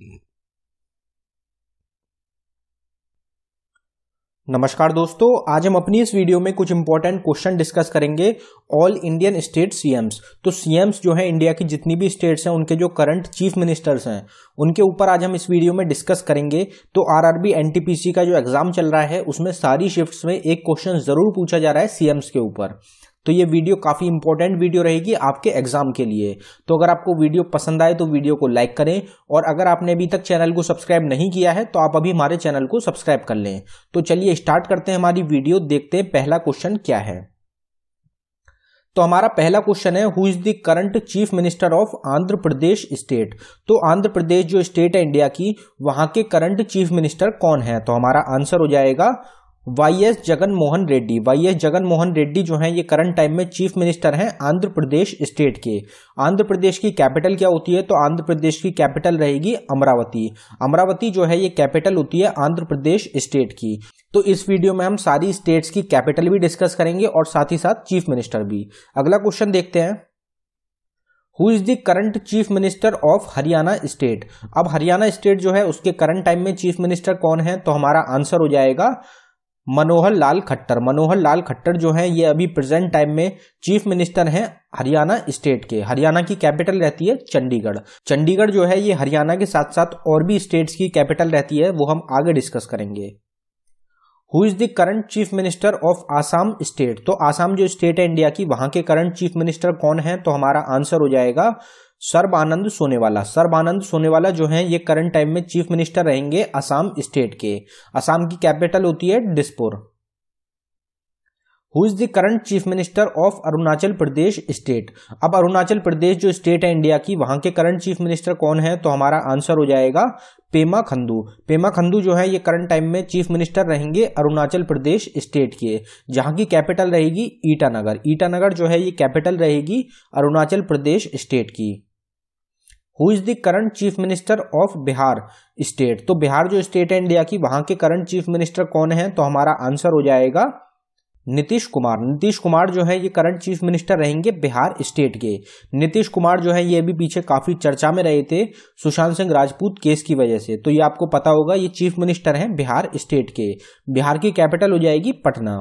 हम्म। नमस्कार दोस्तों आज हम अपनी इस वीडियो में कुछ इंपॉर्टेंट क्वेश्चन डिस्कस करेंगे ऑल इंडियन स्टेट सीएम्स तो सीएम्स जो है इंडिया की जितनी भी स्टेट्स हैं उनके जो करंट चीफ मिनिस्टर्स हैं उनके ऊपर आज हम इस वीडियो में डिस्कस करेंगे तो आरआरबी एनटीपीसी का जो एग्जाम चल रहा है उसमें सारी शिफ्ट में एक क्वेश्चन जरूर पूछा जा रहा है सीएम्स के ऊपर तो ये वीडियो काफ़ी इंपॉर्टेंट वीडियो रहेगी आपके एग्जाम के लिए तो अगर आपको वीडियो पसंद आए तो वीडियो को लाइक करें और अगर आपने अभी तक चैनल को सब्सक्राइब नहीं किया है तो आप अभी हमारे चैनल को सब्सक्राइब कर लें तो चलिए स्टार्ट करते हैं हमारी वीडियो देखते हैं पहला क्वेश्चन क्या है तो हमारा पहला क्वेश्चन है who is the current chief minister of Andhra Pradesh state तो आंध्र प्रदेश जो स्टेट है इंडिया की वहां के करंट चीफ मिनिस्टर कौन है तो हमारा आंसर हो जाएगा Y S Jagan Mohan Reddy Y S Jagan Mohan Reddy जो हैं ये करंट टाइम में चीफ मिनिस्टर हैं आंध्र प्रदेश स्टेट के आंध्र प्रदेश की कैपिटल क्या होती है तो आंध्र प्रदेश की कैपिटल रहेगी अमरावती अमरावती जो है ये कैपिटल होती है आंध्र प्रदेश स्टेट की तो इस वीडियो में हम सारी स्टेट्स की कैपिटल भी डिस्कस करेंगे और साथ ही साथ चीफ मिनिस्टर भी अगला क्वेश्चन देखते हैं who is the current chief minister of Haryana state अब हरियाणा स्टेट जो है उसके करंट टाइम में चीफ मिनिस्टर कौन है तो हमारा आंसर हो जाएगा मनोहर लाल खट्टर मनोहर लाल खट्टर जो है ये अभी प्रेजेंट टाइम में चीफ मिनिस्टर हैं हरियाणा स्टेट के हरियाणा की कैपिटल रहती है चंडीगढ़ चंडीगढ़ जो है ये हरियाणा के साथ साथ और भी स्टेट्स की कैपिटल रहती है वो हम आगे डिस्कस करेंगे who is the current chief minister of Assam state तो आसाम जो स्टेट है इंडिया की वहां के करंट चीफ मिनिस्टर कौन है तो हमारा आंसर हो जाएगा सर्बानंद सोनेवाला सर्बानंद सोनेवाला जो है ये करंट टाइम में चीफ मिनिस्टर रहेंगे असम स्टेट के असम की कैपिटल होती है Dispur who is the current chief minister of Arunachal Pradesh state अब अरुणाचल प्रदेश जो स्टेट है इंडिया की वहां के करंट चीफ मिनिस्टर कौन है तो हमारा आंसर हो जाएगा पेमा खंडू पेमा खंडू जो है ये करंट टाइम में चीफ मिनिस्टर रहेंगे अरुणाचल प्रदेश स्टेट के जहां की कैपिटल रहेगी ईटानगर ईटानगर जो है ये कैपिटल रहेगी अरुणाचल प्रदेश स्टेट की who is the current chief minister of Bihar state तो बिहार जो स्टेट है इंडिया की वहां के करंट चीफ मिनिस्टर कौन है तो हमारा आंसर हो जाएगा नीतीश कुमार नीतीश कुमार जो है ये करंट चीफ मिनिस्टर रहेंगे बिहार स्टेट के नीतीश कुमार जो है ये भी पीछे काफ़ी चर्चा में रहे थे सुशांत सिंह राजपूत केस की वजह से तो ये आपको पता होगा ये चीफ मिनिस्टर हैं बिहार स्टेट के बिहार की कैपिटल हो जाएगी Patna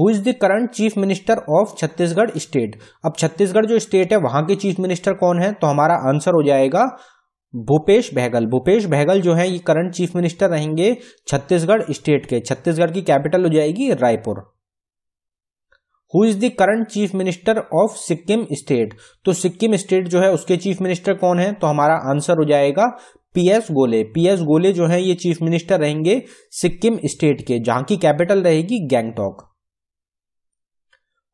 who is the current chief minister of Chhattisgarh state अब छत्तीसगढ़ जो स्टेट है वहां के चीफ मिनिस्टर कौन है तो हमारा आंसर हो जाएगा भूपेश बहगल भूपेश बहगल जो है ये करंट चीफ मिनिस्टर रहेंगे छत्तीसगढ़ स्टेट के छत्तीसगढ़ की कैपिटल हो जाएगी Raipur who is the current chief minister of Sikkim state तो सिक्किम स्टेट जो है उसके चीफ मिनिस्टर कौन है तो हमारा आंसर हो जाएगा पीएस गोले पीएस गोले जो है ये चीफ मिनिस्टर रहेंगे सिक्किम स्टेट के जहां की कैपिटल रहेगी Gangtok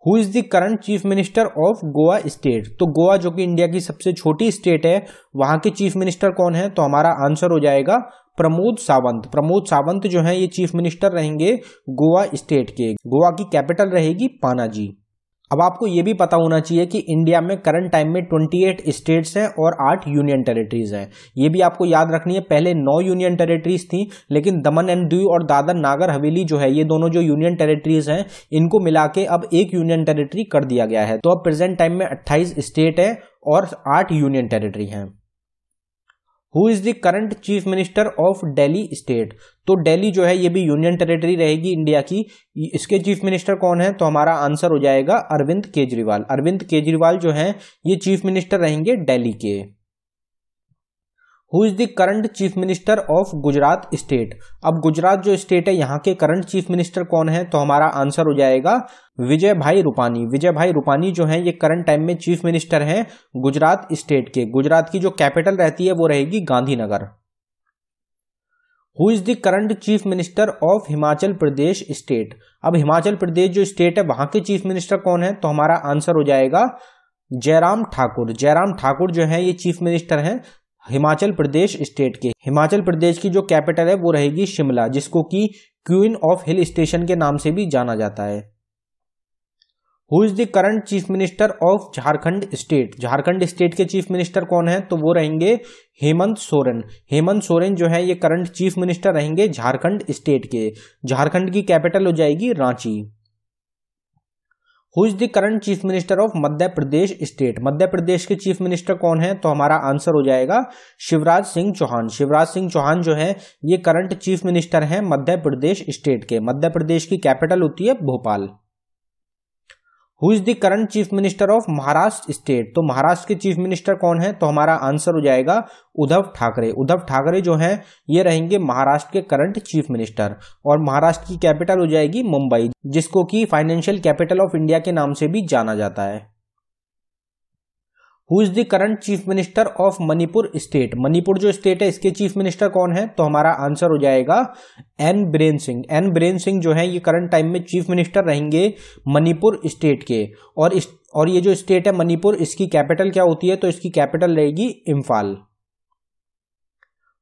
who is the current chief minister of Goa state तो गोवा जो कि इंडिया की सबसे छोटी स्टेट है वहां के चीफ मिनिस्टर कौन है तो हमारा आंसर हो जाएगा प्रमोद सावंत प्रमोद सावंत जो है ये चीफ मिनिस्टर रहेंगे गोवा स्टेट के गोवा की कैपिटल रहेगी पानाजी अब आपको ये भी पता होना चाहिए कि इंडिया में करंट टाइम में 28 स्टेट्स हैं और 8 यूनियन टेरिटरीज हैं ये भी आपको याद रखनी है पहले 9 यूनियन टेरिटरीज थी लेकिन दमन एंड दीव और दादर नागर हवेली जो है ये दोनों जो यूनियन टेरिटरीज हैं इनको मिला के अब एक यूनियन टेरिटरी कर दिया गया है तो अब प्रेजेंट टाइम में अट्ठाईस स्टेट है और आठ यूनियन टेरिटरी हैं who is the current chief minister of Delhi state तो डेली जो है ये भी यूनियन टेरिटरी रहेगी इंडिया की इसके चीफ मिनिस्टर कौन है तो हमारा आंसर हो जाएगा अरविंद केजरीवाल अरविंद केजरीवाल जो है ये चीफ मिनिस्टर रहेंगे डेली के who is the current chief minister of Gujarat state अब गुजरात जो स्टेट है यहाँ के करंट चीफ मिनिस्टर कौन है तो हमारा आंसर हो जाएगा विजय भाई रूपानी विजय भाई रूपानी जो है ये करंट टाइम में चीफ मिनिस्टर हैं गुजरात स्टेट के गुजरात की जो कैपिटल रहती है वो रहेगी Gandhinagar who is the current chief minister of Himachal Pradesh state अब हिमाचल प्रदेश जो स्टेट है वहां के चीफ मिनिस्टर कौन है तो हमारा आंसर हो जाएगा जयराम ठाकुर जयराम ठाकुर जो है ये चीफ मिनिस्टर हैं हिमाचल प्रदेश स्टेट के हिमाचल प्रदेश की जो कैपिटल है वो रहेगी शिमला जिसको कि क्वीन ऑफ हिल स्टेशन के नाम से भी जाना जाता है who is the current chief minister of Jharkhand state Jharkhand state के चीफ मिनिस्टर कौन है तो वो रहेंगे हेमंत सोरेन हेमंत सोरेन जो है ये करंट चीफ मिनिस्टर रहेंगे झारखंड स्टेट के झारखंड की कैपिटल हो जाएगी Ranchi who is the current chief minister of Madhya Pradesh state Madhya Pradesh के चीफ मिनिस्टर कौन है तो हमारा आंसर हो जाएगा शिवराज सिंह चौहान शिवराज सिंह चौहान जो है ये करंट चीफ मिनिस्टर हैं मध्य प्रदेश स्टेट के मध्य प्रदेश की कैपिटल होती है Bhopal who is the current chief minister of Maharashtra state तो महाराष्ट्र के चीफ मिनिस्टर कौन है तो हमारा आंसर हो जाएगा उद्धव ठाकरे उद्धव ठाकरे जो हैं ये रहेंगे महाराष्ट्र के करंट चीफ मिनिस्टर और महाराष्ट्र की कैपिटल हो जाएगी मुंबई जिसको कि फाइनेंशियल कैपिटल ऑफ इंडिया के नाम से भी जाना जाता है who is the current chief minister of Manipur state Manipur जो स्टेट है इसके चीफ मिनिस्टर कौन है तो हमारा आंसर हो जाएगा एन बिरेन सिंह एन बिरेन सिंह जो है ये करंट टाइम में चीफ मिनिस्टर रहेंगे मणिपुर स्टेट के और इस और ये जो स्टेट है मणिपुर इसकी कैपिटल क्या होती है तो इसकी कैपिटल रहेगी Imphal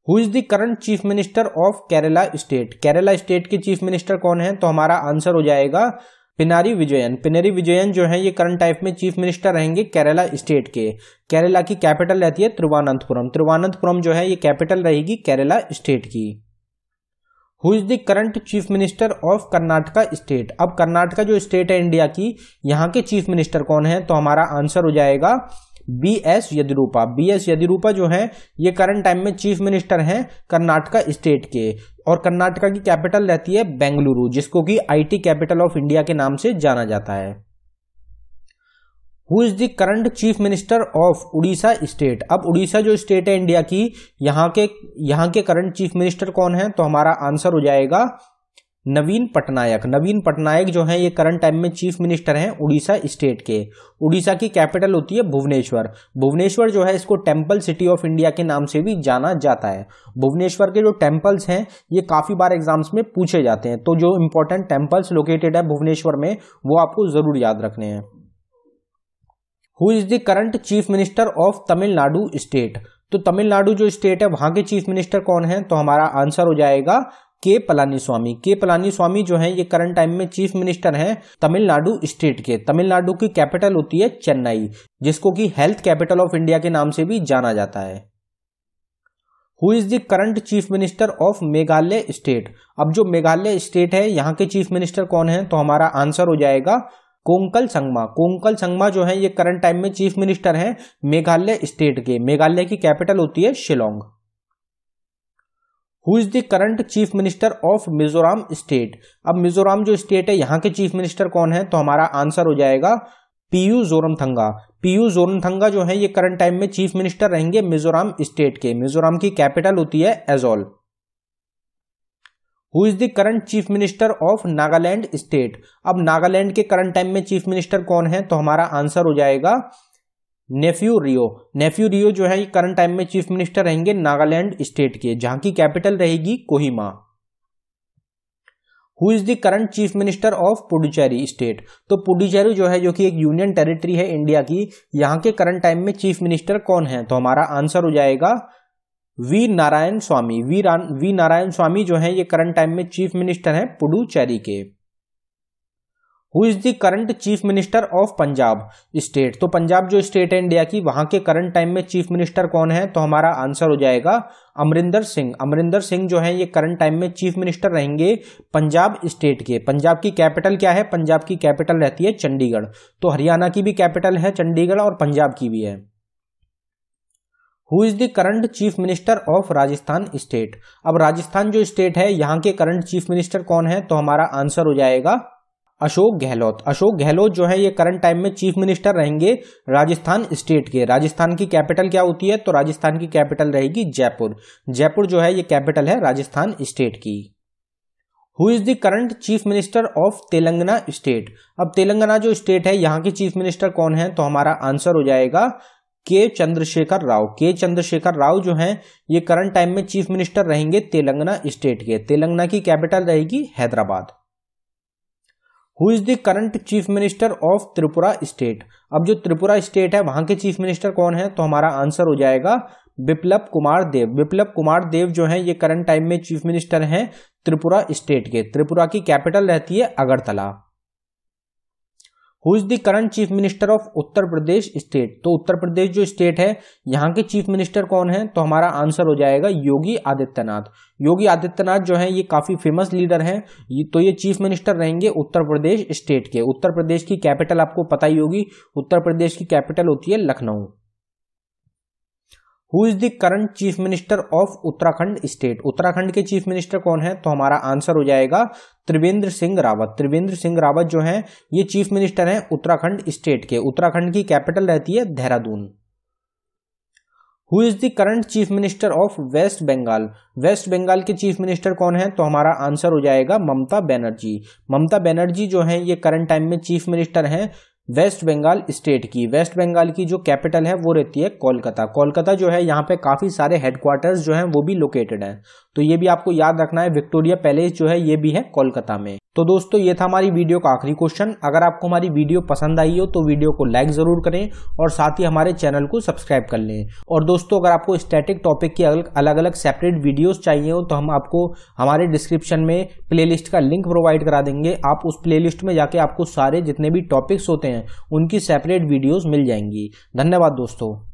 who is the current chief minister of Kerala state Kerala state के चीफ मिनिस्टर कौन है तो हमारा आंसर हो जाएगा पिनारी विजयन पिनारी विजयन जो है ये करंट टाइप में चीफ मिनिस्टर रहेंगे केरला स्टेट के केरला की कैपिटल रहती है तिरुवनंतपुरम तिरुवनंतपुरम जो है ये कैपिटल रहेगी केरला स्टेट की who is the current chief minister of Karnataka state अब कर्नाटका जो स्टेट है इंडिया की यहाँ के चीफ मिनिस्टर कौन है तो हमारा आंसर हो जाएगा B S Yediyurappa B S Yediyurappa जो है ये करंट टाइम में चीफ मिनिस्टर हैं कर्नाटका स्टेट के और कर्नाटका की कैपिटल रहती है बेंगलुरु जिसको कि आईटी कैपिटल ऑफ इंडिया के नाम से जाना जाता है who is the current chief minister of Orissa state अब उड़ीसा जो स्टेट है इंडिया की यहाँ के यहाँ के करंट चीफ मिनिस्टर कौन है तो हमारा आंसर हो जाएगा नवीन पटनायक नवीन पटनायक जो है ये करंट टाइम में चीफ मिनिस्टर हैं उड़ीसा स्टेट के उड़ीसा की कैपिटल होती है भुवनेश्वर भुवनेश्वर जो है इसको टेम्पल सिटी ऑफ इंडिया के नाम से भी जाना जाता है भुवनेश्वर के जो टेम्पल्स हैं ये काफ़ी बार एग्जाम्स में पूछे जाते हैं तो जो इंपॉर्टेंट टेम्पल्स लोकेटेड है भुवनेश्वर में वो आपको ज़रूर याद रखने हैं who is the current chief minister of Tamil Nadu state तो तमिलनाडु जो स्टेट है वहां के चीफ मिनिस्टर कौन है तो हमारा आंसर हो जाएगा के पलानी स्वामी के पलानी स्वामी जो है ये करंट टाइम में चीफ मिनिस्टर हैं तमिलनाडु स्टेट के तमिलनाडु की कैपिटल होती है चेन्नई जिसको कि हेल्थ कैपिटल ऑफ इंडिया के नाम से भी जाना जाता है who is the current chief minister of Meghalaya state अब जो मेघालय स्टेट है यहाँ के चीफ मिनिस्टर कौन है तो हमारा आंसर हो जाएगा कोंकल संगमा कोंकल संगमा जो है ये करंट टाइम में चीफ मिनिस्टर है मेघालय स्टेट के मेघालय की कैपिटल होती है Shillong who is the current chief minister of Mizoram state अब मिजोराम जो स्टेट है यहाँ के चीफ मिनिस्टर कौन है तो हमारा आंसर हो जाएगा पीयू जोरमथंगा पीयू जोरमथंगा जो है ये करंट टाइम में चीफ मिनिस्टर रहेंगे मिजोराम स्टेट के मिजोराम की कैपिटल होती है Aizawl who is the current chief minister of Nagaland state अब नागालैंड के करंट टाइम में चीफ मिनिस्टर कौन है तो हमारा आंसर हो जाएगा नेफ्यू रियो नेफ्यू रियो जो है करंट टाइम में चीफ मिनिस्टर रहेंगे नागालैंड स्टेट के जहां की कैपिटल रहेगी Kohima who is the current chief minister of Puducherry state तो पुडुचेरी जो है जो कि एक यूनियन टेरिटरी है इंडिया की यहां के करंट टाइम में चीफ मिनिस्टर कौन है तो हमारा आंसर हो जाएगा V Narayan Swami V V Narayan Swami जो है ये करंट टाइम में चीफ मिनिस्टर है पुडुचेरी के who is the current chief minister of Punjab state तो पंजाब जो स्टेट है इंडिया की वहां के करंट टाइम में चीफ मिनिस्टर कौन है तो हमारा आंसर हो जाएगा अमरिंदर सिंह अमरिंदर सिंह जो है ये करंट टाइम में चीफ मिनिस्टर रहेंगे पंजाब स्टेट के पंजाब की कैपिटल क्या है पंजाब की कैपिटल रहती है चंडीगढ़ तो हरियाणा की भी कैपिटल है चंडीगढ़ और पंजाब की भी है who is the current chief minister of Rajasthan state अब राजस्थान जो स्टेट है यहाँ के करंट चीफ मिनिस्टर कौन है तो हमारा आंसर हो जाएगा अशोक गहलोत अशोक गहलोत जो है ये करंट टाइम में चीफ मिनिस्टर रहेंगे राजस्थान स्टेट के राजस्थान की कैपिटल क्या होती है तो राजस्थान की कैपिटल रहेगी जयपुर जयपुर जो है ये कैपिटल है राजस्थान स्टेट की who is the current chief minister of Telangana state अब तेलंगाना जो स्टेट है यहाँ के चीफ मिनिस्टर कौन है तो हमारा आंसर हो जाएगा के चंद्रशेखर राव के चंद्रशेखर राव जो हैं ये करंट टाइम में चीफ मिनिस्टर रहेंगे तेलंगाना स्टेट के तेलंगाना की कैपिटल रहेगी Hyderabad who is the current chief minister of Tripura state अब जो त्रिपुरा स्टेट है वहां के चीफ मिनिस्टर कौन है तो हमारा आंसर हो जाएगा विप्लब कुमार देव विप्लब कुमार देव जो है ये करंट टाइम में चीफ मिनिस्टर हैं त्रिपुरा स्टेट के त्रिपुरा की कैपिटल रहती है Agartala who is the current chief minister of Uttar Pradesh state तो उत्तर प्रदेश जो स्टेट है यहाँ के चीफ मिनिस्टर कौन है तो हमारा आंसर हो जाएगा योगी आदित्यनाथ योगी आदित्यनाथ जो है ये काफी फेमस लीडर हैं तो ये चीफ मिनिस्टर रहेंगे उत्तर प्रदेश स्टेट के उत्तर प्रदेश की कैपिटल आपको पता ही होगी उत्तर प्रदेश की कैपिटल होती है Lucknow who is the current chief minister of Uttarakhand state Uttarakhand के चीफ मिनिस्टर कौन है तो हमारा आंसर हो जाएगा त्रिवेंद्र सिंह रावत त्रिवेंद्र सिंह रावत जो है ये चीफ मिनिस्टर है उत्तराखंड स्टेट के उत्तराखंड की कैपिटल रहती है Dehradun who is the current chief minister of West Bengal West Bengal के चीफ मिनिस्टर कौन है तो हमारा आंसर हो जाएगा ममता बैनर्जी ममता बैनर्जी जो है ये करंट टाइम में चीफ मिनिस्टर हैं वेस्ट बंगाल स्टेट की वेस्ट बंगाल की जो कैपिटल है वो रहती है कोलकाता कोलकाता जो है यहाँ पे काफ़ी सारे हेडक्वार्टर्स जो हैं वो भी लोकेटेड हैं तो ये भी आपको याद रखना है विक्टोरिया पैलेस जो है ये भी है कोलकाता में तो दोस्तों ये था हमारी वीडियो का आखिरी क्वेश्चन अगर आपको हमारी वीडियो पसंद आई हो तो वीडियो को लाइक ज़रूर करें और साथ ही हमारे चैनल को सब्सक्राइब कर लें और दोस्तों अगर आपको स्टैटिक टॉपिक की अलग अलग सेपरेट वीडियोस चाहिए हो तो हम आपको हमारे डिस्क्रिप्शन में प्लेलिस्ट का लिंक प्रोवाइड करा देंगे आप उस प्ले में जाके आपको सारे जितने भी टॉपिक्स होते हैं उनकी सेपरेट वीडियोज़ मिल जाएंगी धन्यवाद दोस्तों